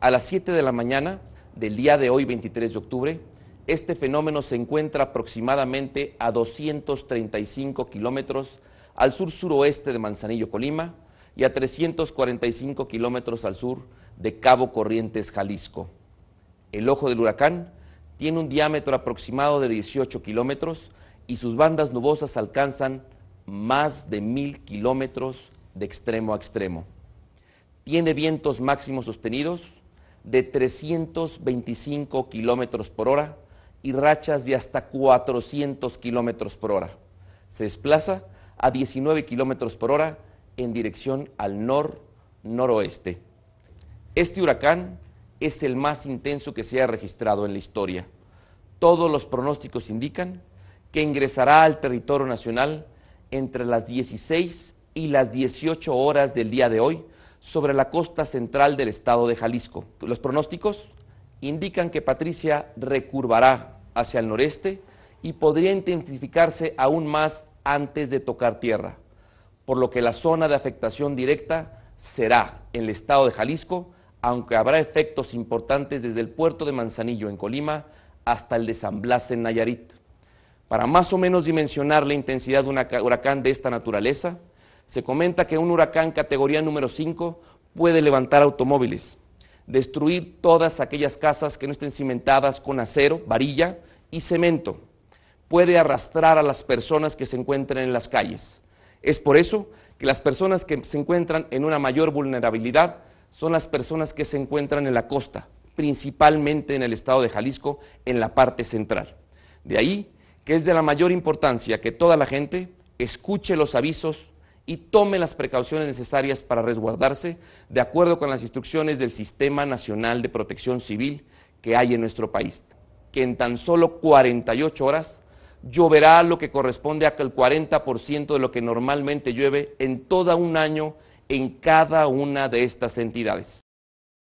A las 7 de la mañana del día de hoy, 23 de octubre, este fenómeno se encuentra aproximadamente a 235 kilómetros al sur-suroeste de Manzanillo, Colima, y a 345 kilómetros al sur de Cabo Corrientes, Jalisco. El ojo del huracán tiene un diámetro aproximado de 18 kilómetros y sus bandas nubosas alcanzan más de mil kilómetros de extremo a extremo. Tiene vientos máximos sostenidos de 325 kilómetros por hora y rachas de hasta 400 kilómetros por hora. Se desplaza a 19 kilómetros por hora en dirección al nor-noroeste. Este huracán es el más intenso que se ha registrado en la historia. Todos los pronósticos indican que ingresará al territorio nacional entre las 16 y las 18 horas del día de hoy, sobre la costa central del estado de Jalisco. Los pronósticos indican que Patricia recurvará hacia el noreste y podría intensificarse aún más antes de tocar tierra, por lo que la zona de afectación directa será el estado de Jalisco, aunque habrá efectos importantes desde el puerto de Manzanillo en Colima hasta el de San Blas en Nayarit. Para más o menos dimensionar la intensidad de un huracán de esta naturaleza, se comenta que un huracán categoría número 5 puede levantar automóviles, destruir todas aquellas casas que no estén cimentadas con acero, varilla y cemento. Puede arrastrar a las personas que se encuentran en las calles. Es por eso que las personas que se encuentran en una mayor vulnerabilidad son las personas que se encuentran en la costa, principalmente en el estado de Jalisco, en la parte central. De ahí que es de la mayor importancia que toda la gente escuche los avisos, y tome las precauciones necesarias para resguardarse de acuerdo con las instrucciones del Sistema Nacional de Protección Civil que hay en nuestro país, que en tan solo 48 horas lloverá lo que corresponde a el 40% de lo que normalmente llueve en todo un año en cada una de estas entidades.